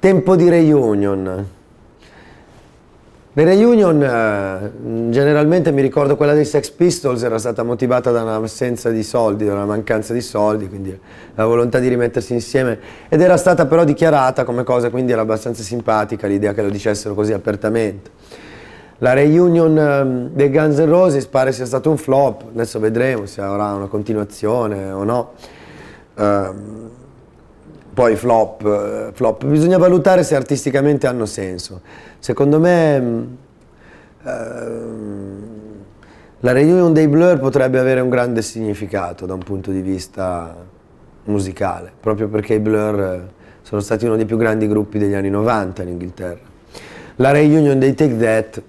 Tempo di reunion. Le reunion eh, generalmente mi ricordo quella dei Sex Pistols era stata motivata da un'assenza di soldi, da una mancanza di soldi, quindi la volontà di rimettersi insieme ed era stata però dichiarata come cosa, quindi era abbastanza simpatica l'idea che lo dicessero così apertamente. La reunion ehm, dei Guns N' Roses pare sia stato un flop, adesso vedremo se avrà una continuazione o no. Eh, poi flop, eh, flop. Bisogna valutare se artisticamente hanno senso. Secondo me mm, ehm, la reunion dei Blur potrebbe avere un grande significato da un punto di vista musicale, proprio perché i Blur eh, sono stati uno dei più grandi gruppi degli anni 90 in Inghilterra. La reunion dei Take That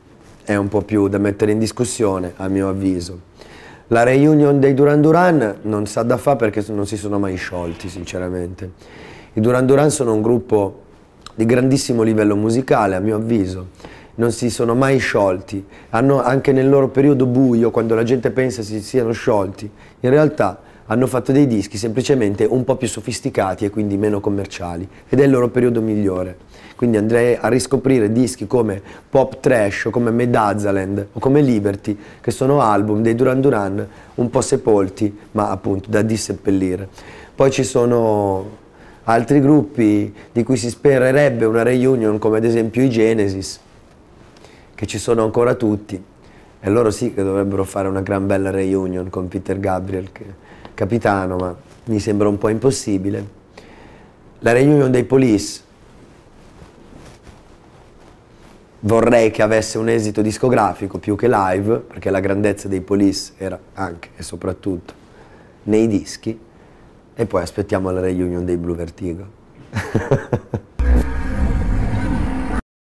è un po' più da mettere in discussione, a mio avviso. La reunion dei Duran Duran non sa da fa perché non si sono mai sciolti, sinceramente. I Duran Duran sono un gruppo di grandissimo livello musicale, a mio avviso. Non si sono mai sciolti. Hanno, anche nel loro periodo buio, quando la gente pensa si siano sciolti, in realtà hanno fatto dei dischi semplicemente un po' più sofisticati e quindi meno commerciali. Ed è il loro periodo migliore. Quindi andrei a riscoprire dischi come Pop Trash come Medazzaland o come Liberty, che sono album dei Duran Duran un po' sepolti, ma appunto da disseppellire. Poi ci sono altri gruppi di cui si spererebbe una reunion come ad esempio i Genesis, che ci sono ancora tutti, e loro sì che dovrebbero fare una gran bella reunion con Peter Gabriel, che, capitano, ma mi sembra un po' impossibile. La reunion dei Police vorrei che avesse un esito discografico più che live, perché la grandezza dei Police era anche e soprattutto nei dischi e poi aspettiamo la reunion dei Blue Vertigo.